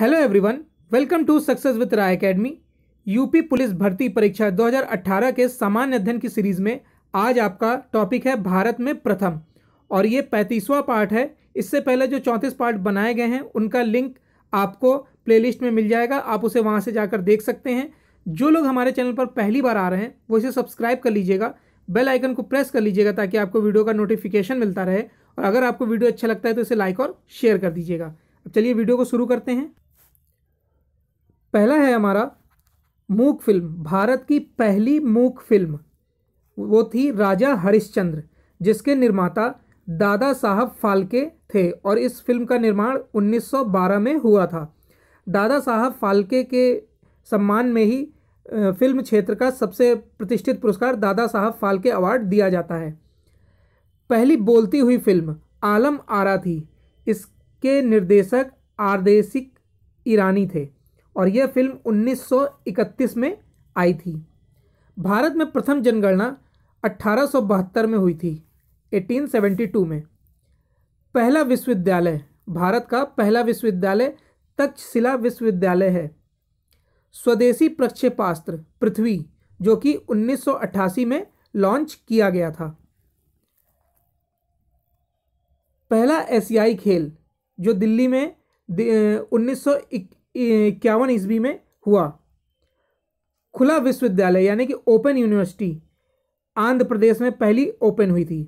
hello everyone welcome to success with Rai academy UP police भर्ती परीक्षा 2018 के सामान्य अध्ययन की सीरीज में आज आपका टॉपिक है भारत में प्रथम और ये पैंतीसवां पार्ट है इससे पहले जो चौंतीस पार्ट बनाए गए हैं उनका लिंक आपको प्लेलिस्ट में मिल जाएगा आप उसे वहाँ से जाकर देख सकते हैं जो लोग हमारे चैनल पर पहली बार आ रहे हैं वो इसे सब्सक्राइब कर लीजिएगा बेल आइकन को प्रेस कर लीजिएगा ताकि आपको वीडियो का नोटिफिकेशन मिलता रहे और अगर आपको वीडियो अच्छा लगता है तो इसे लाइक और शेयर कर दीजिएगा अब चलिए वीडियो को शुरू करते हैं पहला है हमारा मूक फिल्म भारत की पहली मूक फिल्म वो थी राजा हरिश्चंद्र जिसके निर्माता दादा साहब फाल्के थे और इस फिल्म का निर्माण 1912 में हुआ था दादा साहब फाल्के के सम्मान में ही फिल्म क्षेत्र का सबसे प्रतिष्ठित पुरस्कार दादा साहब फाल्के अवार्ड दिया जाता है पहली बोलती हुई फिल्म आलम आरा थी इसके निर्देशक आरदेशिक ईरानी थे और यह फिल्म 1931 में आई थी भारत में प्रथम जनगणना अट्ठारह में हुई थी 1872 में पहला विश्वविद्यालय भारत का पहला विश्वविद्यालय तक्षशिला विश्वविद्यालय है स्वदेशी प्रक्षेपास्त्र पृथ्वी जो कि 1988 में लॉन्च किया गया था पहला एशियाई खेल जो दिल्ली में उन्नीस सौ इक्यावन ईस्वी में हुआ खुला विश्वविद्यालय यानी कि ओपन यूनिवर्सिटी आंध्र प्रदेश में पहली ओपन हुई थी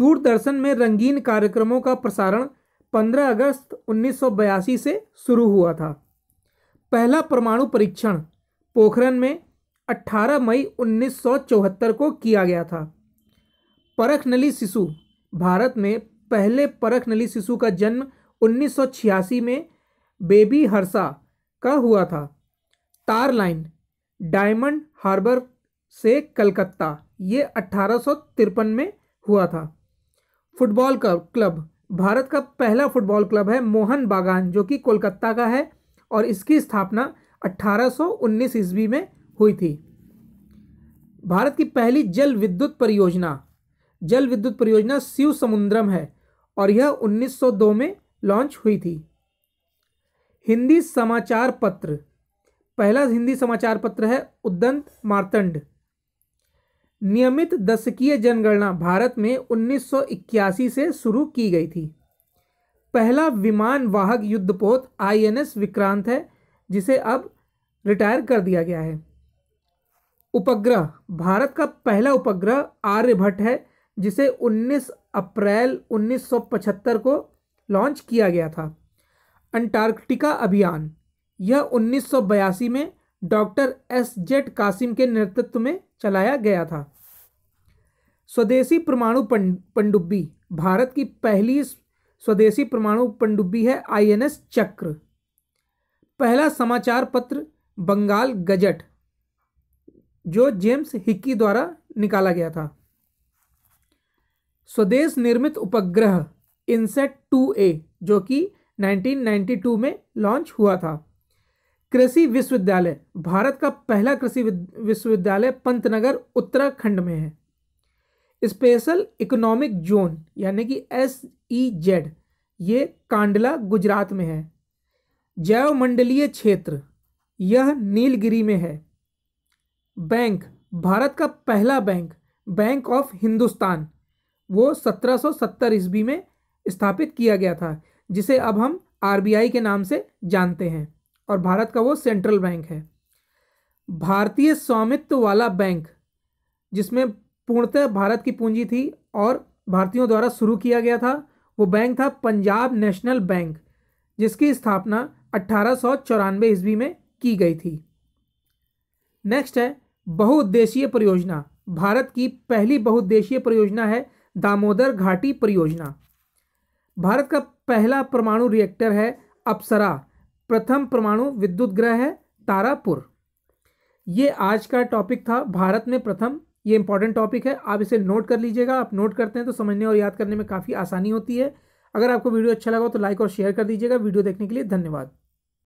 दूरदर्शन में रंगीन कार्यक्रमों का प्रसारण 15 अगस्त 1982 से शुरू हुआ था पहला परमाणु परीक्षण पोखरण में 18 मई 1974 को किया गया था परख नली शिशु भारत में पहले परख नली शिशु का जन्म 1986 में बेबी हर्षा का हुआ था तार लाइन डायमंड हार्बर से कलकत्ता ये अट्ठारह में हुआ था फुटबॉल क्लब भारत का पहला फुटबॉल क्लब है मोहन बागान जो कि कोलकाता का है और इसकी स्थापना 1819 ईस्वी में हुई थी भारत की पहली जल विद्युत परियोजना जल विद्युत परियोजना शिव समुद्रम है और यह 1902 में लॉन्च हुई थी हिंदी समाचार पत्र पहला हिंदी समाचार पत्र है उदंत मार्तंड नियमित दशकीय जनगणना भारत में 1981 से शुरू की गई थी पहला विमान वाहक युद्धपोत आईएनएस विक्रांत है जिसे अब रिटायर कर दिया गया है उपग्रह भारत का पहला उपग्रह आर्यभट्ट है जिसे 19 अप्रैल 1975 को लॉन्च किया गया था अंटार्कटिका अभियान यह 1982 में डॉक्टर एस जेट कासिम के नेतृत्व में चलाया गया था स्वदेशी परमाणु पनडुब्बी भारत की पहली स्वदेशी परमाणु पनडुब्बी है आईएनएस चक्र पहला समाचार पत्र बंगाल गजट जो जेम्स हिक्की द्वारा निकाला गया था स्वदेश निर्मित उपग्रह इनसेट टू ए जो कि 1992 में लॉन्च हुआ था कृषि विश्वविद्यालय भारत का पहला कृषि विश्वविद्यालय पंतनगर उत्तराखंड में है स्पेशल इकोनॉमिक जोन यानी कि एस ई जेड ये कांडला गुजरात में है जैवमंडलीय क्षेत्र यह नीलगिरी में है बैंक भारत का पहला बैंक बैंक ऑफ हिंदुस्तान वो 1770 ईस्वी में स्थापित किया गया था जिसे अब हम आर के नाम से जानते हैं और भारत का वो सेंट्रल बैंक है भारतीय स्वामित्व वाला बैंक जिसमें पूर्णतः भारत की पूंजी थी और भारतीयों द्वारा शुरू किया गया था वो बैंक था पंजाब नेशनल बैंक जिसकी स्थापना अट्ठारह सौ ईस्वी में की गई थी नेक्स्ट है बहुउद्देशीय परियोजना भारत की पहली बहुउद्देशीय परियोजना है दामोदर घाटी परियोजना भारत का पहला परमाणु रिएक्टर है अप्सरा प्रथम परमाणु विद्युत ग्रह है तारापुर ये आज का टॉपिक था भारत में प्रथम ये इंपॉर्टेंट टॉपिक है आप इसे नोट कर लीजिएगा आप नोट करते हैं तो समझने और याद करने में काफ़ी आसानी होती है अगर आपको वीडियो अच्छा लगा तो लाइक और शेयर कर दीजिएगा वीडियो देखने के लिए धन्यवाद